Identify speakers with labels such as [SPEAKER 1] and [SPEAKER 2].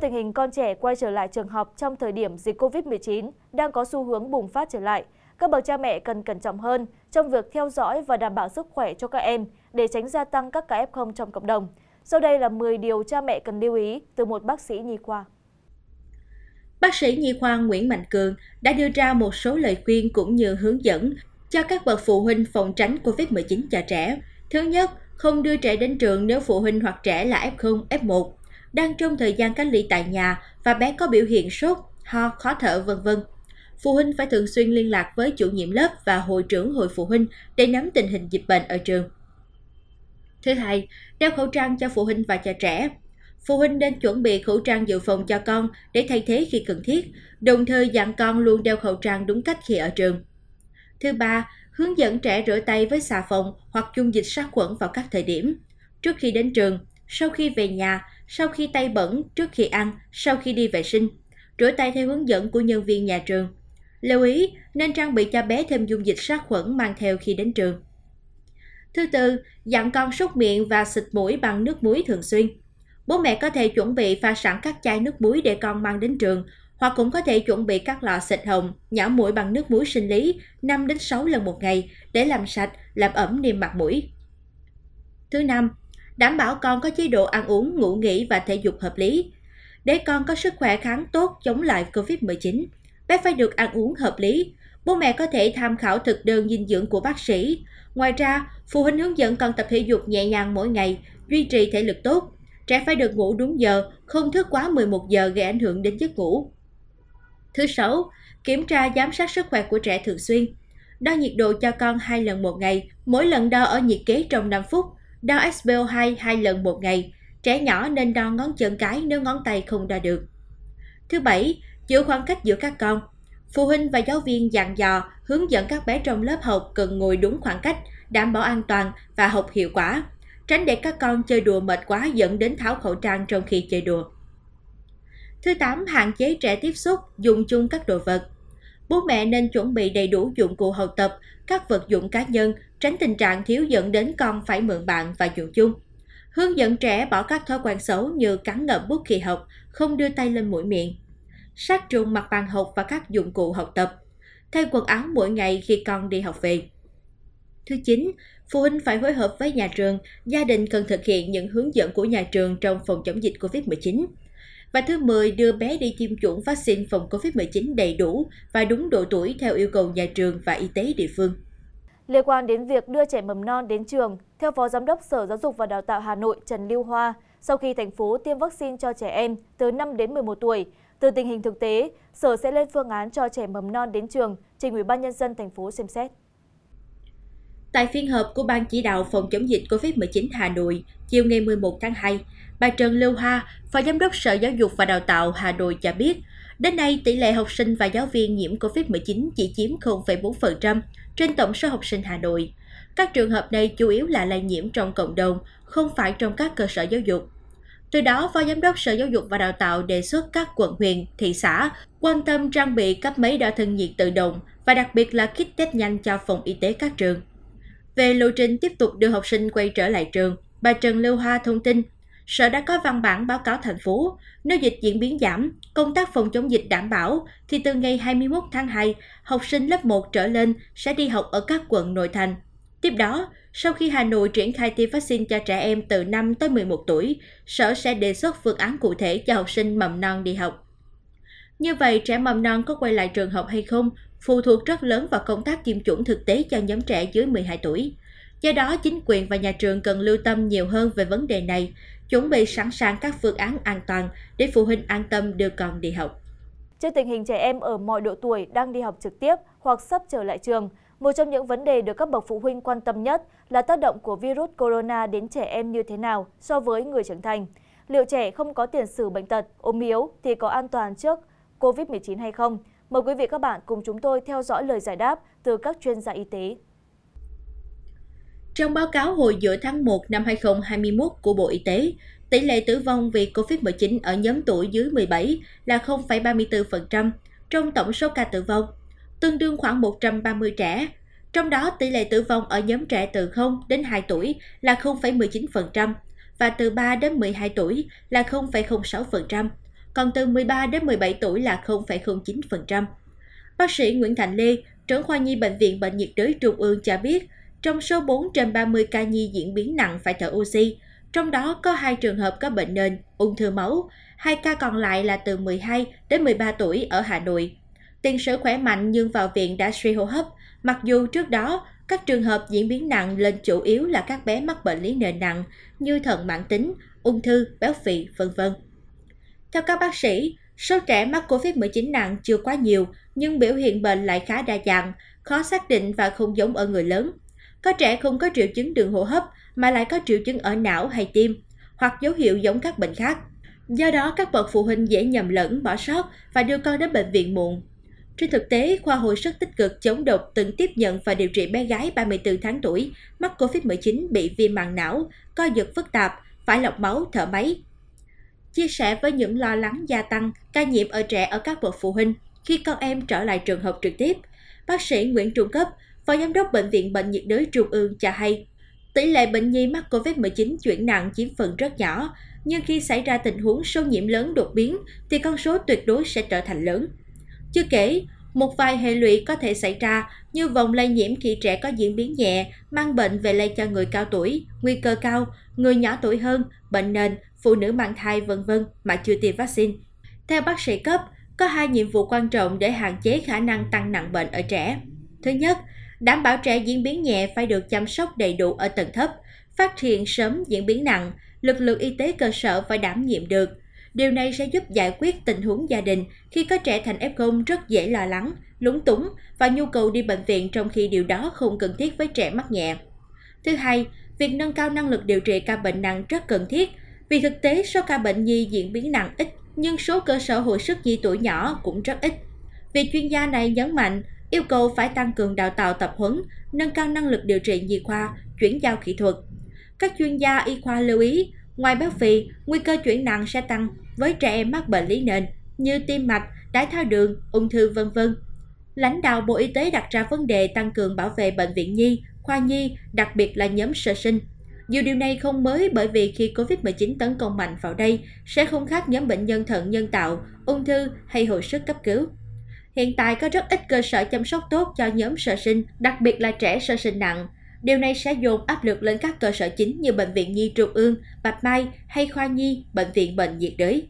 [SPEAKER 1] tình hình con trẻ quay trở lại trường học trong thời điểm dịch covid một chín đang có xu hướng bùng phát trở lại các bậc cha mẹ cần cẩn trọng hơn trong việc theo dõi và đảm bảo sức khỏe cho các em để tránh gia tăng các ca f trong cộng đồng sau đây là 10 điều cha mẹ cần lưu ý từ một bác sĩ nhi khoa
[SPEAKER 2] Bác sĩ nhi khoa Nguyễn Mạnh Cường đã đưa ra một số lời khuyên cũng như hướng dẫn cho các bậc phụ huynh phòng tránh COVID-19 cho trẻ. Thứ nhất, không đưa trẻ đến trường nếu phụ huynh hoặc trẻ là F0, F1 đang trong thời gian cách ly tại nhà và bé có biểu hiện sốt, ho, khó thở v v. Phụ huynh phải thường xuyên liên lạc với chủ nhiệm lớp và hội trưởng hội phụ huynh để nắm tình hình dịch bệnh ở trường. Thứ hai, đeo khẩu trang cho phụ huynh và cho trẻ. Phụ huynh nên chuẩn bị khẩu trang dự phòng cho con để thay thế khi cần thiết, đồng thời dặn con luôn đeo khẩu trang đúng cách khi ở trường. Thứ ba, hướng dẫn trẻ rửa tay với xà phòng hoặc dung dịch sát khuẩn vào các thời điểm. Trước khi đến trường, sau khi về nhà, sau khi tay bẩn, trước khi ăn, sau khi đi vệ sinh. Rửa tay theo hướng dẫn của nhân viên nhà trường. Lưu ý, nên trang bị cho bé thêm dung dịch sát khuẩn mang theo khi đến trường. Thứ tư, dặn con súc miệng và xịt mũi bằng nước muối thường xuyên. Bố mẹ có thể chuẩn bị pha sẵn các chai nước muối để con mang đến trường, hoặc cũng có thể chuẩn bị các lọ xịt hồng, nhỏ mũi bằng nước muối sinh lý 5 đến 6 lần một ngày để làm sạch, làm ẩm niêm mạc mũi. Thứ năm, đảm bảo con có chế độ ăn uống, ngủ nghỉ và thể dục hợp lý. Để con có sức khỏe kháng tốt chống lại COVID-19, bé phải được ăn uống hợp lý. Bố mẹ có thể tham khảo thực đơn dinh dưỡng của bác sĩ. Ngoài ra, phụ huynh hướng dẫn cần tập thể dục nhẹ nhàng mỗi ngày, duy trì thể lực tốt. Trẻ phải được ngủ đúng giờ, không thức quá 11 giờ gây ảnh hưởng đến giấc ngủ. Thứ sáu, kiểm tra giám sát sức khỏe của trẻ thường xuyên. Đo nhiệt độ cho con hai lần một ngày, mỗi lần đo ở nhiệt kế trong 5 phút – đo SPO2 hai lần một ngày. Trẻ nhỏ nên đo ngón chân cái nếu ngón tay không đo được. Thứ bảy, giữ khoảng cách giữa các con. Phụ huynh và giáo viên dặn dò, hướng dẫn các bé trong lớp học cần ngồi đúng khoảng cách, đảm bảo an toàn và học hiệu quả. Tránh để các con chơi đùa mệt quá dẫn đến tháo khẩu trang trong khi chơi đùa. Thứ tám, Hạn chế trẻ tiếp xúc, dùng chung các đồ vật. Bố mẹ nên chuẩn bị đầy đủ dụng cụ học tập, các vật dụng cá nhân tránh tình trạng thiếu dẫn đến con phải mượn bạn và dụ chung. Hướng dẫn trẻ bỏ các thói quen xấu như cắn ngậm bút khi học, không đưa tay lên mũi miệng, sát trùng mặt bàn học và các dụng cụ học tập, thay quần áo mỗi ngày khi con đi học về. Thứ 9, phụ huynh phải phối hợp với nhà trường, gia đình cần thực hiện những hướng dẫn của nhà trường trong phòng chống dịch COVID-19. Và thứ 10, đưa bé đi tiêm chủng vaccine phòng COVID-19 đầy đủ và đúng độ tuổi theo yêu cầu nhà trường và y tế địa phương
[SPEAKER 1] liên quan đến việc đưa trẻ mầm non đến trường theo phó giám đốc sở giáo dục và đào tạo hà nội trần lưu hoa sau khi thành phố tiêm vaccine cho trẻ em từ năm đến một một tuổi từ tình hình thực tế sở sẽ lên phương án cho trẻ mầm non đến trường trình Ủy ban Nhân dân thành phố xem xét Tại phiên
[SPEAKER 2] họp của Ban chỉ đạo phòng chống dịch COVID-19 Hà Nội, chiều ngày 11 tháng 2, bà Trần Lưu Hoa, Phó Giám đốc Sở Giáo dục và Đào tạo Hà Nội cho biết, đến nay tỷ lệ học sinh và giáo viên nhiễm covid một mươi chín chỉ chiếm bốn trên tổng số học sinh hà nội các trường hợp này chủ yếu là lây nhiễm trong cộng đồng không phải trong các cơ sở giáo dục từ đó, Phó Giám đốc Sở Giáo dục và Đào tạo đề xuất các quận huyện, thị xã quan tâm trang bị cấp máy đo thân nhiệt tự động và đặc biệt là kit test nhanh cho phòng y tế các trường. Về lộ trình tiếp tục đưa học sinh quay trở lại trường, bà Trần Lưu Hoa thông tin sở đã có văn bản báo cáo thành phố, nếu dịch diễn biến giảm, công tác phòng chống dịch đảm bảo, thì từ ngày 21 tháng 2, học sinh lớp 1 trở lên sẽ đi học ở các quận nội thành. Tiếp đó, sau khi Hà Nội triển khai tiêm vaccine cho trẻ em từ 5 tới 11 tuổi, sở sẽ đề xuất phương án cụ thể cho học sinh mầm non đi học. Như vậy, trẻ mầm non có quay lại trường học hay không phụ thuộc rất lớn vào công tác tiêm chủng thực tế cho nhóm trẻ dưới 12 tuổi do đó chính quyền và nhà trường cần lưu tâm nhiều hơn về vấn đề này chuẩn bị sẵn sàng các phương án an toàn để phụ huynh an tâm đưa con đi học
[SPEAKER 1] Trước tình hình trẻ em ở mọi độ tuổi đang đi học trực tiếp hoặc sắp trở lại trường, một trong những vấn đề được các bậc phụ huynh quan tâm nhất là tác động của virus corona đến trẻ em như thế nào so với người trưởng thành. Liệu trẻ không có tiền sử bệnh tật, ốm yếu thì có an toàn trước COVID-19 hay không? Mời quý vị các bạn cùng chúng tôi theo dõi lời giải đáp từ các chuyên gia y tế.
[SPEAKER 2] Trong báo cáo hồi giữa tháng 1 năm 2021 của Bộ Y tế, tỷ lệ tử vong vì COVID-19 ở nhóm tuổi dưới 17 là 0,34% trong tổng số ca tử vong, tương đương khoảng 130 trẻ. Trong đó, tỷ lệ tử vong ở nhóm trẻ từ 0 đến 2 tuổi là 0,19% và từ 3 đến 12 tuổi là 0,06%, còn từ 13 đến 17 tuổi là 0,09%. Bác sĩ Nguyễn Thành Lê, trưởng khoa nhi Bệnh viện Bệnh nhiệt đới Trung ương cho biết, trong số 4 trên 30 ca nhi diễn biến nặng phải thở oxy, trong đó có hai trường hợp có bệnh nền, ung thư máu, hai ca còn lại là từ 12 đến 13 tuổi ở Hà Nội. Tiền sử khỏe mạnh nhưng vào viện đã suy hô hấp, mặc dù trước đó các trường hợp diễn biến nặng lên chủ yếu là các bé mắc bệnh lý nền nặng như thận mãn tính, ung thư, béo phì, vân vân. Theo các bác sĩ, số trẻ mắc COVID-19 nặng chưa quá nhiều nhưng biểu hiện bệnh lại khá đa dạng, khó xác định và không giống ở người lớn có trẻ không có triệu chứng đường hô hấp mà lại có triệu chứng ở não hay tim, hoặc dấu hiệu giống các bệnh khác. Do đó, các bậc phụ huynh dễ nhầm lẫn, bỏ sót và đưa con đến bệnh viện muộn. Trên thực tế, khoa hồi sức tích cực chống độc từng tiếp nhận và điều trị bé gái 34 tháng tuổi mắc COVID-19 bị viêm màng não, co giật phức tạp, phải lọc máu, thở máy. Chia sẻ với những lo lắng gia tăng ca nhiễm ở trẻ ở các bậc phụ huynh khi con em trở lại trường học trực tiếp, bác sĩ Nguyễn Trung Cấp, Phó Giám đốc Bệnh viện Bệnh nhiệt đới Trung ương cho hay, tỷ lệ bệnh nhi mắc COVID-19 chuyển nặng chiếm phần rất nhỏ, nhưng khi xảy ra tình huống số nhiễm lớn đột biến thì con số tuyệt đối sẽ trở thành lớn. Chưa kể, một vài hệ lụy có thể xảy ra như vòng lây nhiễm khi trẻ có diễn biến nhẹ, mang bệnh về lây cho người cao tuổi, nguy cơ cao, người nhỏ tuổi hơn, bệnh nền, phụ nữ mang thai vân vân mà chưa tiêm vaccine. Theo bác sĩ cấp, có hai nhiệm vụ quan trọng để hạn chế khả năng tăng nặng bệnh ở trẻ. Thứ nhất, đảm bảo trẻ diễn biến nhẹ phải được chăm sóc đầy đủ ở tầng thấp, phát hiện sớm diễn biến nặng, lực lượng y tế cơ sở phải đảm nhiệm được. Điều này sẽ giúp giải quyết tình huống gia đình khi có trẻ thành F0 rất dễ lo lắng, lúng túng và nhu cầu đi bệnh viện trong khi điều đó không cần thiết với trẻ mắc nhẹ. Thứ hai, việc nâng cao năng lực điều trị ca bệnh nặng rất cần thiết vì thực tế số ca bệnh nhi diễn biến nặng ít nhưng số cơ sở hồi sức nhi tuổi nhỏ cũng rất ít. Vì chuyên gia này nhấn mạnh, yêu cầu phải tăng cường đào tạo tập huấn, nâng cao năng lực điều trị nhi khoa, chuyển giao kỹ thuật. Các chuyên gia y khoa lưu ý, ngoài béo phì, nguy cơ chuyển nặng sẽ tăng với trẻ em mắc bệnh lý nền như tim mạch, đái tháo đường, ung thư vân vân. Lãnh đạo Bộ Y tế đặt ra vấn đề tăng cường bảo vệ bệnh viện nhi, khoa nhi, đặc biệt là nhóm sơ sinh. Dù điều này không mới bởi vì khi COVID-19 tấn công mạnh vào đây, sẽ không khác nhóm bệnh nhân thận nhân tạo, ung thư hay hồi sức cấp cứu hiện tại có rất ít cơ sở chăm sóc tốt cho nhóm sơ sinh, đặc biệt là trẻ sơ sinh nặng. Điều này sẽ dồn áp lực lên các cơ sở chính như Bệnh viện Nhi Trung ương, Bạch Mai hay Khoa Nhi, Bệnh viện Bệnh nhiệt đới.